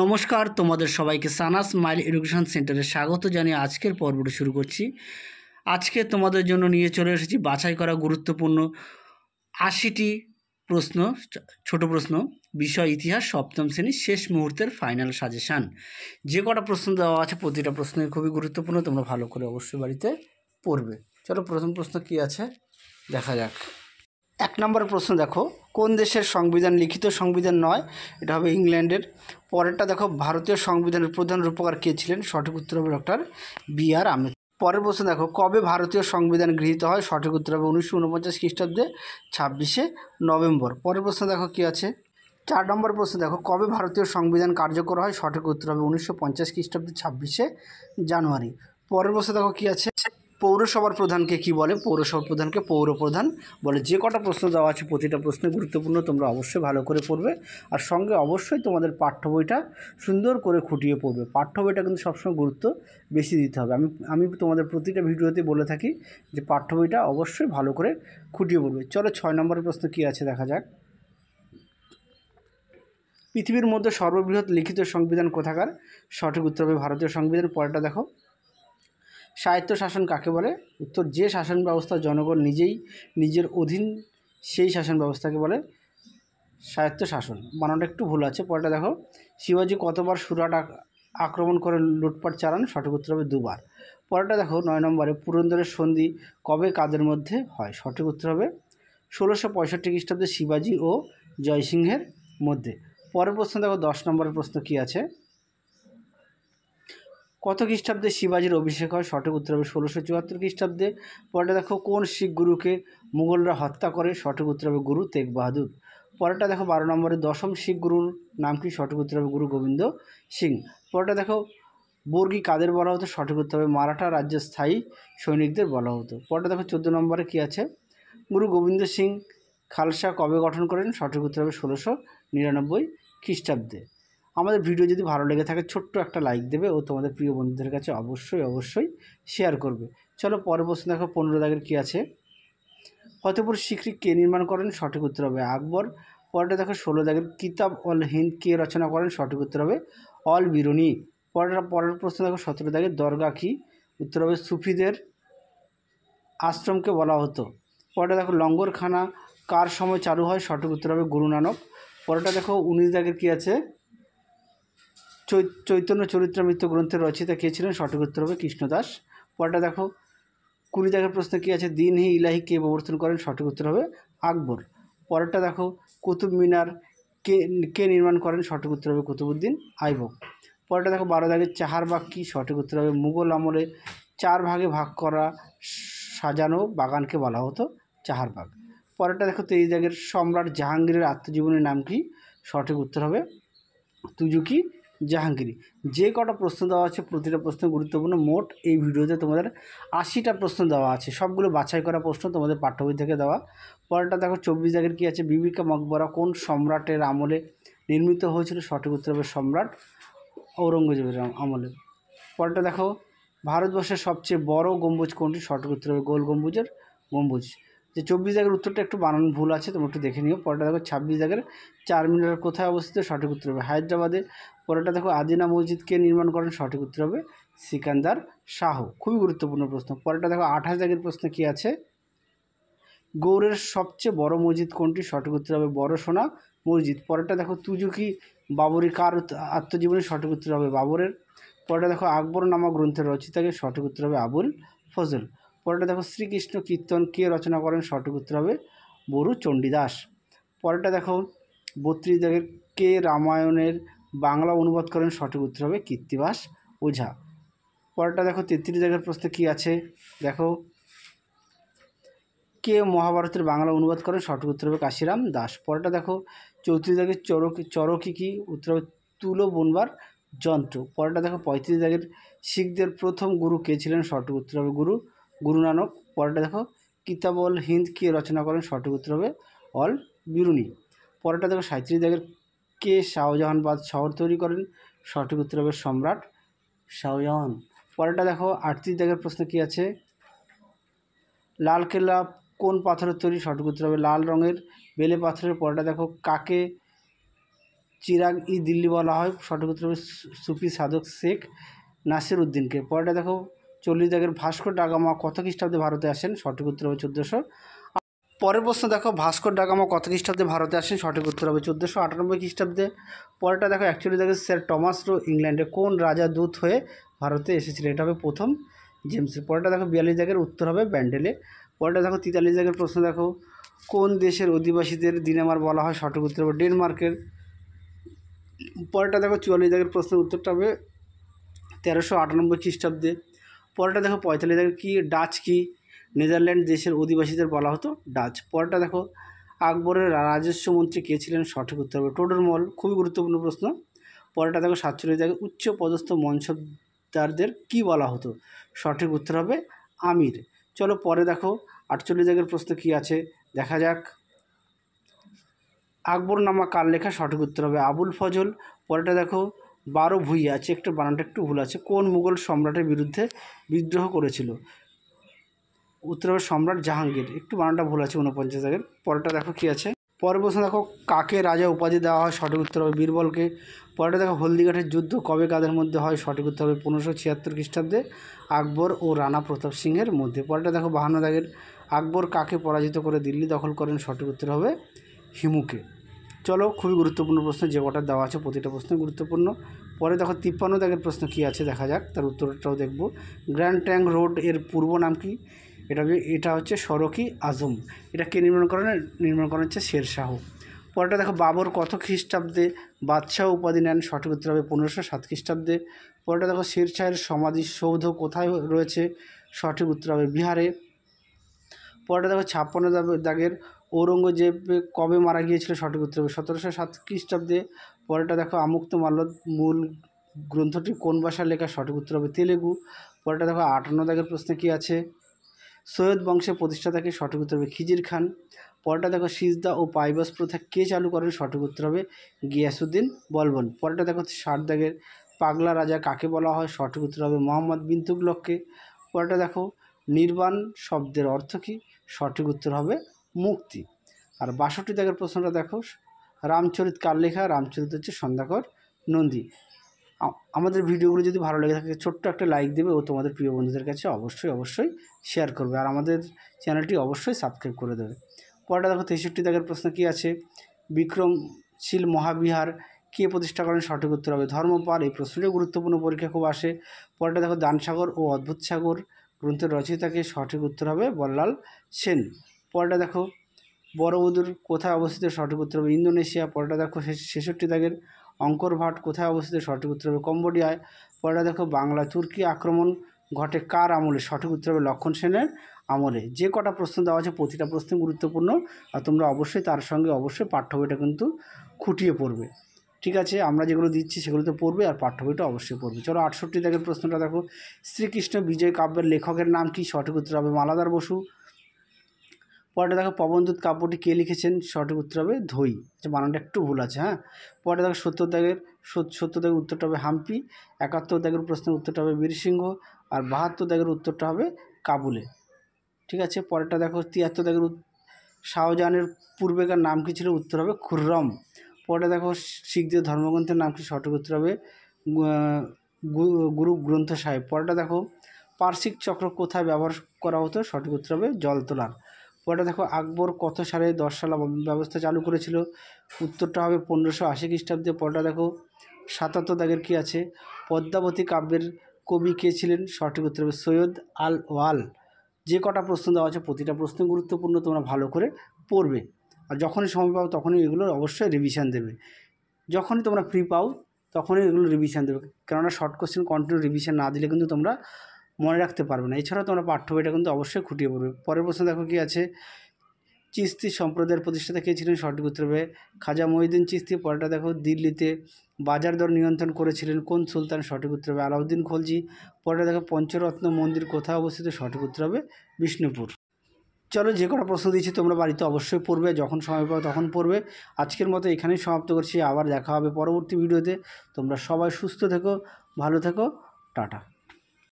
নমস্কার তোমাদের সবাইকে সানা স্মাইল এডুকেশন সেন্টারে স্বাগত জানিয়ে আজকের পর্বটি শুরু করছি আজকে তোমাদের জন্য নিয়ে চলে এসেছি বাছাই করা গুরুত্বপূর্ণ আশিটি প্রশ্ন ছোট প্রশ্ন বিষয় ইতিহাস সপ্তম শ্রেণীর শেষ মুহূর্তের ফাইনাল সাজেশান যে কটা প্রশ্ন দেওয়া আছে প্রতিটা প্রশ্নই খুবই গুরুত্বপূর্ণ তোমরা ভালো করে অবশ্যই বাড়িতে পড়বে চলো প্রথম প্রশ্ন কি আছে দেখা যাক এক নম্বর প্রশ্ন দেখো কোন দেশের সংবিধান লিখিত সংবিধান নয় এটা হবে ইংল্যান্ডের পরেরটা দেখো ভারতীয় সংবিধানের প্রধান রূপকার কে ছিলেন সঠিক উত্তর হবে ডক্টর বি আর আম্বেদকর পরের প্রশ্ন দেখো কবে ভারতীয় সংবিধান গৃহীত হয় সঠিক উত্তর হবে উনিশশো উনপঞ্চাশ খ্রিস্টাব্দে ছাব্বিশে নভেম্বর পরের প্রশ্ন দেখো কী আছে চার নম্বর প্রশ্ন দেখো কবে ভারতীয় সংবিধান কার্যকর হয় সঠিক উত্তর হবে উনিশশো পঞ্চাশ খ্রিস্টাব্দে ছাব্বিশে জানুয়ারি পরের প্রশ্ন দেখো কী আছে পৌরসভার প্রধানকে কি বলে পৌরসভার প্রধানকে পৌরপ্রধান বলে যে কটা প্রশ্ন দেওয়া আছে প্রতিটা প্রশ্নে গুরুত্বপূর্ণ তোমরা অবশ্যই ভালো করে পড়বে আর সঙ্গে অবশ্যই তোমাদের পাঠ্য বইটা সুন্দর করে খুঁটিয়ে পড়বে পাঠ্য বইটা কিন্তু সবসময় গুরুত্ব বেশি দিতে হবে আমি আমি তোমাদের প্রতিটা ভিডিওতে বলে থাকি যে পাঠ্য বইটা অবশ্যই ভালো করে খুঁটিয়ে পড়বে চলো ছয় নম্বরের প্রশ্ন কী আছে দেখা যাক পৃথিবীর মধ্যে সর্ববৃহৎ লিখিত সংবিধান কোথাকার সঠিক উত্তর হবে ভারতীয় সংবিধান পরেটা দেখো স্বায়ত্ত শাসন কাকে বলে উত্তর যে শাসন ব্যবস্থা জনগণ নিজেই নিজের অধীন সেই শাসন ব্যবস্থাকে বলে স্বায়ত্ত শাসন বানানটা একটু ভুল আছে পরেটা দেখো শিবাজি কতবার সুরাট আক্রমণ করে লুটপাট চালান সঠিক উত্তর হবে দুবার পরেরটা দেখো নয় নম্বরে পুরন্দরের সন্ধি কবে কাদের মধ্যে হয় সঠিক উত্তর হবে ষোলোশো পঁয়ষট্টি খ্রিস্টাব্দে শিবাজি ও জয়সিংহের মধ্যে পরের প্রশ্ন দেখো দশ নম্বরের প্রশ্ন কী আছে কত খ্রিস্টাব্দে শিবাজির অভিষেক হয় সঠিক উত্তর হবে ষোলোশো চুয়াত্তর খ্রিস্টাব্দে পরেটা দেখো কোন শিখ গুরুকে মুঘলরা হত্যা করে সঠিক উত্তর হবে গুরু তেগ বাহাদুর পরেরটা দেখো বারো নম্বরে দশম শিখ গুরুর নাম কি সঠিক উত্তর হবে গুরু গোবিন্দ সিং পরেটা দেখো বর্গী কাদের বলা হতো সঠিক উত্তর হবে মারাঠা রাজ্যের স্থায়ী সৈনিকদের বলা হতো পরেটা দেখো চোদ্দো নম্বরে কী আছে গুরু গোবিন্দ সিং খালসা কবে গঠন করেন সঠিক উত্তর হবে ষোলোশো নিরানব্বই খ্রিস্টাব্দে আমাদের ভিডিও যদি ভালো লেগে থাকে ছোট্ট একটা লাইক দেবে ও তোমাদের প্রিয় বন্ধুদের কাছে অবশ্যই অবশ্যই শেয়ার করবে চলো পরের প্রশ্ন দেখো পনেরো দাগের কী আছে ফতেপুর সিকরি কে নির্মাণ করেন সঠিক উত্তর হবে আকবর পরেটা দেখো ষোলো দাগের কিতাব অল হিন্দ কে রচনা করেন সঠিক উত্তর হবে অল বিরণী পরেরটা পরের প্রশ্ন দেখো সতেরো দাগের দরগা কি উত্তর হবে সুফিদের আশ্রমকে বলা হতো পরেটা দেখো লঙ্গরখানা কার সময় চালু হয় সঠিক উত্তর হবে গুরু নানক পরেটা দেখো উনিশ দাগের কী আছে চৈতন্য চরিত্রামৃত গ্রন্থের রচিতা কে ছিলেন সঠিক উত্তর হবে কৃষ্ণদাস পরটা দেখো কুড়ি দেখার প্রশ্ন কী আছে দিন হি ইলাহি কে প্রবর্তন করেন সঠিক উত্তর হবে আকবর পরেরটা দেখো কুতুব মিনার কে কে নির্মাণ করেন সঠিক উত্তর হবে কুতুবুদ্দিন আইবক পরেরটা দেখো বারো দাগের চাহার বাগ কী সঠিক উত্তর হবে মুঘল আমলে চার ভাগে ভাগ করা সাজানো বাগানকে বলা হতো চাহার বাগ পরেরটা দেখো তেইশ দাগের সম্রাট জাহাঙ্গীরের আত্মজীবনের নাম কি সঠিক উত্তর হবে তুজুকি জাহাঙ্গীর যে কটা প্রশ্ন দেওয়া আছে প্রতিটা প্রশ্ন গুরুত্বপূর্ণ মোট এই ভিডিওতে তোমাদের আশিটা প্রশ্ন দেওয়া আছে সবগুলো বাছাই করা প্রশ্ন তোমাদের পাঠ্যবই থেকে দেওয়া পরেরটা দেখো চব্বিশ জাগের কী আছে বিবিকা মকবরা কোন সম্রাটের আমলে নির্মিত হয়েছিল সঠিক উত্তর হবে সম্রাট ঔরঙ্গজেবের আমলে পরেরটা দেখো ভারতবর্ষের সবচেয়ে বড় গম্বুজ কোনটি সঠিক উত্তর হবে গোল গম্বুজের গম্বুজ যে চব্বিশ জাগের উত্তরটা একটু বানান ভুল আছে তোমরা একটু দেখে নিও পরেরটা দেখো ছাব্বিশ জাগের চার মিনার কোথায় অবস্থিত সঠিক উত্তর হবে হায়দ্রাবাদে পরেরটা দেখো আদিনা মসজিদকে নির্মাণ করেন সঠিক উত্তর হবে সিকান্দার শাহ খুবই গুরুত্বপূর্ণ প্রশ্ন পরেরটা দেখো আঠাশ দাগের প্রশ্ন কি আছে গৌড়ের সবচেয়ে বড় মসজিদ কোনটি সঠিক উত্তর হবে বড় সোনা মসজিদ পরেরটা দেখো তুজুকি বাবরি কার আত্মজীবনী সঠিক উত্তর হবে বাবরের পরেরটা দেখো আকবর নামা গ্রন্থের রচিতাকে সঠিক উত্তর হবে আবুল ফজল পরেরটা দেখো শ্রীকৃষ্ণ কীর্তন কে রচনা করেন সঠিক উত্তর হবে বরু চণ্ডীদাস পরেরটা দেখো বত্রিশ দাগের কে রামায়ণের বাংলা অনুবাদ করেন সঠিক উত্তর হবে কীর্তিবাস ওঝা পরেরটা দেখো তেত্রিশ জায়গার প্রশ্নে কী আছে দেখো কে মহাভারতের বাংলা অনুবাদ করেন সঠিক উত্তর হবে কাশিরাম দাস পরেরটা দেখো চৌত্রিশ দাগের চরক চরকি কী উত্তর হবে তুলো বোনবার যন্ত্র পরেরটা দেখো পঁয়ত্রিশ জায়গার শিখদের প্রথম গুরু কে ছিলেন সঠিক উত্তর হবে গুরু গুরু নানক পরেরটা দেখো কিতাবল হিন্দ কে রচনা করেন সঠিক উত্তর হবে অল বিরুনি পরেরটা দেখো সাঁত্রিশ জায়গার কে শাহজাহান বাদ শহর তৈরি করেন সঠিক উত্তর হবে সম্রাট শাহজাহান পরেরটা দেখো আটত্রিশ দাগের প্রশ্ন কী আছে লাল কেল্লা কোন পাথরের তৈরি সঠিক উত্তর হবে লাল রঙের বেলে পাথরের পরেটা দেখো কাকে চিরাগ ই দিল্লি বলা হয় সঠিক উত্তর হবে সুফি সাধক শেখ নাসির উদ্দিনকে পরেটা দেখো চল্লিশ দাগের ভাস্কর ডাগামা কত খ্রিস্টাব্দে ভারতে আসেন সঠিক উত্তর হবে চোদ্দোশো পরের প্রশ্ন দেখো ভাস্কর ডাকামা কত খ্রিস্টাব্দে ভারতে আসেন সঠিক উত্তর হবে চোদ্দোশো আটানব্বই খ্রিস্টাব্দে পরেরটা দেখো অ্যাকচুয়ালি দেখো স্যার টমাস রো ইংল্যান্ডে কোন রাজা দূত হয়ে ভারতে এসেছিলেন এটা হবে প্রথম জেমসের পরেরটা দেখো বিয়াল্লিশ জায়গার উত্তর হবে ব্যান্ডেলে পরেরটা দেখো তিতাল্লিশ জায়গার প্রশ্ন দেখো কোন দেশের অধিবাসীদের দিনেমার বলা হয় সঠিক উত্তর হবে ডেনমার্কের পরেরটা দেখো চুয়াল্লিশ জায়গার প্রশ্নের উত্তরটা হবে তেরোশো আটানব্বই খ্রিস্টাব্দে পরেরটা দেখো পঁয়তাল্লিশ দাগের কী ডাচ কী নেদারল্যান্ড দেশের অধিবাসীদের বলা হতো ডাচ পরেরটা দেখো আকবরের রাজস্ব মন্ত্রী কে ছিলেন সঠিক উত্তর হবে টোডরমল খুবই গুরুত্বপূর্ণ প্রশ্ন পরেরটা দেখো সাতচল্লিশ দেখো উচ্চ পদস্থ মনসবদারদের কি বলা হতো সঠিক উত্তর হবে আমির চলো পরে দেখো আটচল্লিশ জায়গার প্রশ্ন কি আছে দেখা যাক আকবর নামা কার লেখা সঠিক উত্তর হবে আবুল ফজল পরেটা দেখো বারো ভুইয়া আছে একটু বানানটা একটু ভুল আছে কোন মুঘল সম্রাটের বিরুদ্ধে বিদ্রোহ করেছিল উত্তর হবে সম্রাট জাহাঙ্গীর একটু বানানটা ভুল আছে উনপঞ্চাশ আগের পরেরটা দেখো কী আছে পরের প্রশ্ন দেখো কাকে রাজা উপাধি দেওয়া হয় সঠিক উত্তর হবে বীরবলকে পরেরটা দেখো হলদিঘাটের যুদ্ধ কবে কাদের মধ্যে হয় সঠিক উত্তর হবে পনেরোশো ছিয়াত্তর খ্রিস্টাব্দে আকবর ও রানা প্রতাপ সিংহের মধ্যে পরেরটা দেখো বাহান্ন দাগের আকবর কাকে পরাজিত করে দিল্লি দখল করেন সঠিক উত্তর হবে হিমুকে চলো খুবই গুরুত্বপূর্ণ প্রশ্ন যে কটা দেওয়া আছে প্রতিটা প্রশ্ন গুরুত্বপূর্ণ পরে দেখো তিপ্পান্ন দাগের প্রশ্ন কী আছে দেখা যাক তার উত্তরটাও দেখব গ্র্যান্ড ট্যাঙ্ক রোড এর পূর্ব নাম কি এটা এটা হচ্ছে সড়কি আজম এটা কে নির্মাণ করেন নির্মাণ করেন হচ্ছে শেরশাহ পরেরটা দেখো বাবর কত খ্রিস্টাব্দে বাদশাহ উপাধি নেন সঠিক উত্তর হবে পনেরোশো সাত খ্রিস্টাব্দে পরেরটা দেখো শেরশাহের সমাধিসৌধ কোথায় রয়েছে সঠিক উত্তর হবে বিহারে পরেরটা দেখো ছাপ্পান্ন দাগের ঔরঙ্গজেব কবে মারা গিয়েছিল সঠিক উত্তর হবে সতেরোশো সাত খ্রিস্টাব্দে পরেরটা দেখো আমুক্ত মাল্লদ মূল গ্রন্থটি কোন ভাষায় লেখা সঠিক উত্তর হবে তেলেগু পরেরটা দেখো আটান্ন দাগের প্রশ্নে কী আছে সৈয়দ বংশের প্রতিষ্ঠা থাকে সঠিক উত্তর হবে খিজির খান পরেটা দেখো সিজদা ও পাইবাস প্রথা কে চালু করেন সঠিক উত্তর হবে গিয়াসুদ্দিন বলবন পরেরটা দেখো সারদাগের পাগলা রাজা কাকে বলা হয় সঠিক উত্তর হবে মোহাম্মদ বিন্তুক লক্ষ্যে পরেরটা দেখো নির্বাণ শব্দের অর্থ কী সঠিক উত্তর হবে মুক্তি আর বাষট্টি দাগের প্রশ্নটা দেখো রামচরিত কার লেখা রামচরিত হচ্ছে সন্ধ্যাকর নন্দী আমাদের ভিডিওগুলো যদি ভালো লেগে থাকে ছোট্ট একটা লাইক দেবে ও তোমাদের প্রিয় বন্ধুদের কাছে অবশ্যই অবশ্যই শেয়ার করবে আর আমাদের চ্যানেলটি অবশ্যই সাবস্ক্রাইব করে দেবে পরটা দেখো তেষট্টি দাগের প্রশ্ন কী আছে বিক্রমশীল মহাবিহার কে প্রতিষ্ঠা করেন সঠিক উত্তর হবে ধর্মপাল এই প্রশ্নটিও গুরুত্বপূর্ণ পরীক্ষা খুব আসে পরটা দেখো দানসাগর ও অদ্ভুত সাগর গ্রন্থের রচয়িতাকে সঠিক উত্তর হবে বল্লাল সেন পরটা দেখো বড়বধুর কোথায় অবস্থিত সঠিক উত্তর হবে ইন্দোনেশিয়া পরেটা দেখো ছেষট্টি দাগের অঙ্কর ভাট কোথায় অবস্থিত সঠিক উত্তর হবে কম্বোডিয়ায় পরেটা দেখো বাংলা তুর্কি আক্রমণ ঘটে কার আমলে সঠিক উত্তর হবে লক্ষণ সেনের আমলে যে কটা প্রশ্ন দেওয়া আছে প্রতিটা প্রশ্ন গুরুত্বপূর্ণ আর তোমরা অবশ্যই তার সঙ্গে অবশ্যই পাঠ্য বইটা কিন্তু খুঁটিয়ে পড়বে ঠিক আছে আমরা যেগুলো দিচ্ছি সেগুলো তো পড়বে আর পাঠ্য বইটা অবশ্যই পড়বে চলো আটষট্টি দাগের প্রশ্নটা দেখো শ্রীকৃষ্ণ বিজয় কাব্যের লেখকের নাম কি সঠিক উত্তর হবে মালাদার বসু পরে দেখো পবনদূত কাব্যটি কে লিখেছেন সঠিক উত্তর হবে ধই যে আচ্ছা, বানানটা একটু ভুল আছে হ্যাঁ পরে দেখো সত্তর সত্যত্যাগের সত্তর উত্তরটা হবে হাম্পি একাত্তর ত্যাগের প্রশ্নের উত্তরটা হবে বীরসিংহ আর বাহাত্তর ত্যাগের উত্তরটা হবে কাবুলে ঠিক আছে পরেরটা দেখো তিয়াত্তর ত্যাগের শাহজাহানের পূর্বেকার নাম কী ছিল উত্তর হবে খুররম পরে দেখো শিখদের ধর্মগ্রন্থের নাম কি সঠিক উত্তর হবে গুরু গ্রন্থ সাহেব পরেটা দেখো পার্শ্বিক চক্র কোথায় ব্যবহার করা হতো সঠিক উত্তর হবে তোলার পরটা দেখো আকবর কত সালে দশ সালা ব্যবস্থা চালু করেছিল উত্তরটা হবে পনেরোশো আশি খ্রিস্টাব্দে পরটা দেখো সাতাত্তর দাগের কী আছে পদ্মাবতী কাব্যের কবি কে ছিলেন সঠিক উত্তর হবে সৈয়দ আল ওয়াল যে কটা প্রশ্ন দেওয়া আছে প্রতিটা প্রশ্ন গুরুত্বপূর্ণ তোমরা ভালো করে পড়বে আর যখনই সময় পাও তখনই এগুলোর অবশ্যই রিভিশান দেবে যখনই তোমরা ফ্রি পাও তখনই এগুলো রিভিশান দেবে কেননা শর্ট কোশ্চেন কন্টিনিউ রিভিশান না দিলে কিন্তু তোমরা মনে রাখতে পারবে না এছাড়াও তোমরা পাঠ্য বইটা কিন্তু অবশ্যই খুঁটিয়ে পড়বে পরের প্রশ্ন দেখো কী আছে চিস্তি সম্প্রদায়ের প্রতিষ্ঠাতা কে ছিলেন সঠিক উত্তর হবে খাজা মহিউদ্দিন চিস্তি পরেটা দেখো দিল্লিতে বাজার দর নিয়ন্ত্রণ করেছিলেন কোন সুলতান সঠিক উত্তর হবে আলাউদ্দিন খলজি পরেটা দেখো পঞ্চরত্ন মন্দির কোথায় অবস্থিত সঠিক উত্তর হবে বিষ্ণুপুর চলো যে কটা প্রশ্ন দিয়েছি তোমরা বাড়িতে অবশ্যই পড়বে যখন সময় পাবে তখন পড়বে আজকের মতো এখানেই সমাপ্ত করছি আবার দেখা হবে পরবর্তী ভিডিওতে তোমরা সবাই সুস্থ থেকো ভালো থেকো টাটা